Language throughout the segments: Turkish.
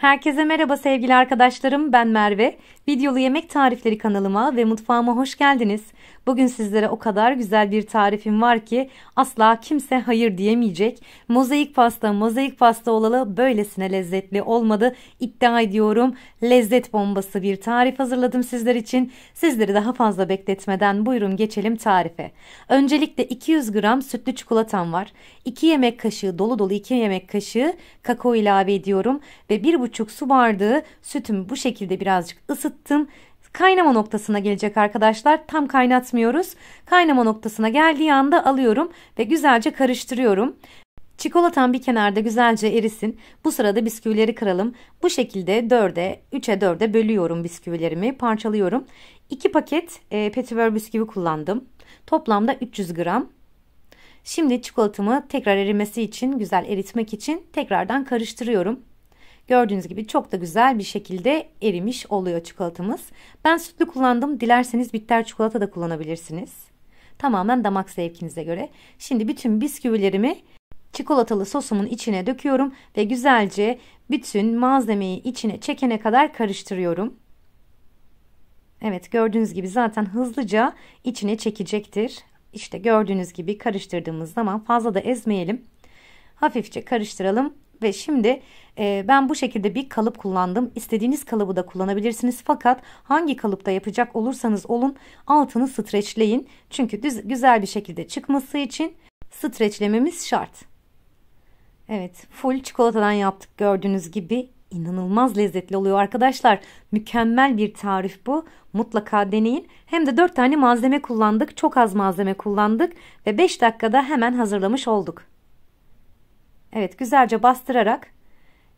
Herkese merhaba sevgili arkadaşlarım ben Merve. Videolu yemek tarifleri kanalıma ve mutfağıma hoş geldiniz. Bugün sizlere o kadar güzel bir tarifim var ki asla kimse hayır diyemeyecek. Mozaik pasta mozaik pasta olalı böylesine lezzetli olmadı. İddia ediyorum lezzet bombası bir tarif hazırladım sizler için. Sizleri daha fazla bekletmeden buyurun geçelim tarife. Öncelikle 200 gram sütlü çikolatam var. 2 yemek kaşığı dolu dolu 2 yemek kaşığı kakao ilave ediyorum ve 1,5 su bardağı sütümü bu şekilde birazcık ısıttım kaynama noktasına gelecek arkadaşlar. Tam kaynatmıyoruz. Kaynama noktasına geldiği anda alıyorum ve güzelce karıştırıyorum. Çikolatam bir kenarda güzelce erisin. Bu sırada bisküvileri kıralım. Bu şekilde 4'e, 3'e 4'e bölüyorum bisküvilerimi, parçalıyorum. 2 paket e, petibör bisküvi kullandım. Toplamda 300 gram. Şimdi çikolatamı tekrar erimesi için, güzel eritmek için tekrardan karıştırıyorum. Gördüğünüz gibi çok da güzel bir şekilde erimiş oluyor çikolatamız. Ben sütlü kullandım. Dilerseniz bitter çikolata da kullanabilirsiniz. Tamamen damak zevkinize göre. Şimdi bütün bisküvilerimi çikolatalı sosumun içine döküyorum ve güzelce bütün malzemeyi içine çekene kadar karıştırıyorum. Evet gördüğünüz gibi zaten hızlıca içine çekecektir. İşte gördüğünüz gibi karıştırdığımız zaman fazla da ezmeyelim. Hafifçe karıştıralım ve şimdi e, ben bu şekilde bir kalıp kullandım. İstediğiniz kalıbı da kullanabilirsiniz. Fakat hangi kalıpta yapacak olursanız olun altını streçleyin. Çünkü düz, güzel bir şekilde çıkması için streçlememiz şart. Evet full çikolatadan yaptık gördüğünüz gibi inanılmaz lezzetli oluyor arkadaşlar. Mükemmel bir tarif bu. Mutlaka deneyin. Hem de 4 tane malzeme kullandık. Çok az malzeme kullandık ve 5 dakikada hemen hazırlamış olduk. Evet güzelce bastırarak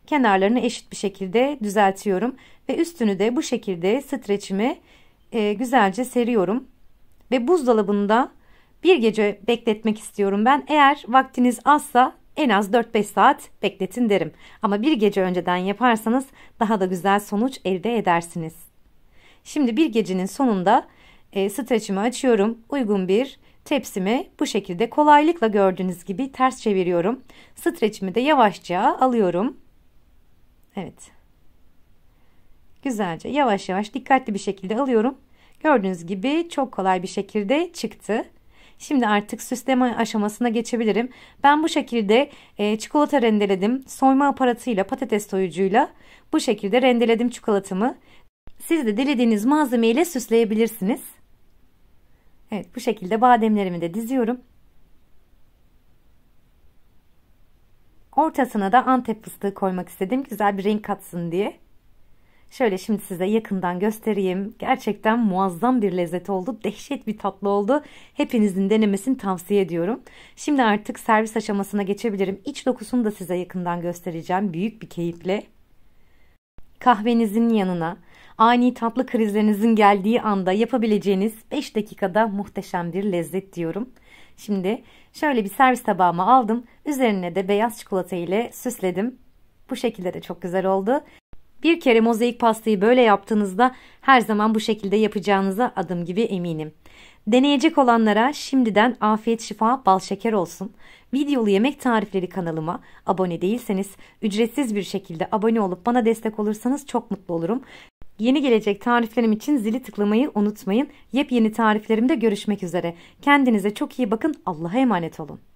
kenarlarını eşit bir şekilde düzeltiyorum. Ve üstünü de bu şekilde streçimi e, güzelce seriyorum. Ve buzdolabında bir gece bekletmek istiyorum ben. Eğer vaktiniz azsa en az 4-5 saat bekletin derim. Ama bir gece önceden yaparsanız daha da güzel sonuç elde edersiniz. Şimdi bir gecenin sonunda e, streçimi açıyorum. Uygun bir Tepsimi bu şekilde kolaylıkla gördüğünüz gibi ters çeviriyorum. Streçimi de yavaşça alıyorum. Evet. Güzelce yavaş yavaş dikkatli bir şekilde alıyorum. Gördüğünüz gibi çok kolay bir şekilde çıktı. Şimdi artık süsleme aşamasına geçebilirim. Ben bu şekilde e, çikolata rendeledim. Soyma aparatıyla patates soyucuyla bu şekilde rendeledim çikolatamı. Siz de dilediğiniz malzeme ile süsleyebilirsiniz. Evet bu şekilde bademlerimi de diziyorum. Ortasına da antep fıstığı koymak istedim. Güzel bir renk katsın diye. Şöyle şimdi size yakından göstereyim. Gerçekten muazzam bir lezzet oldu. Dehşet bir tatlı oldu. Hepinizin denemesini tavsiye ediyorum. Şimdi artık servis aşamasına geçebilirim. İç dokusunu da size yakından göstereceğim. Büyük bir keyifle. Kahvenizin yanına ani tatlı krizlerinizin geldiği anda yapabileceğiniz 5 dakikada muhteşem bir lezzet diyorum. Şimdi şöyle bir servis tabağıma aldım. Üzerine de beyaz çikolata ile süsledim. Bu şekilde de çok güzel oldu. Bir kere mozaik pastayı böyle yaptığınızda her zaman bu şekilde yapacağınıza adım gibi eminim. Deneyecek olanlara şimdiden afiyet şifa bal şeker olsun. Videolu yemek tarifleri kanalıma abone değilseniz ücretsiz bir şekilde abone olup bana destek olursanız çok mutlu olurum. Yeni gelecek tariflerim için zili tıklamayı unutmayın. Yepyeni tariflerimde görüşmek üzere. Kendinize çok iyi bakın. Allah'a emanet olun.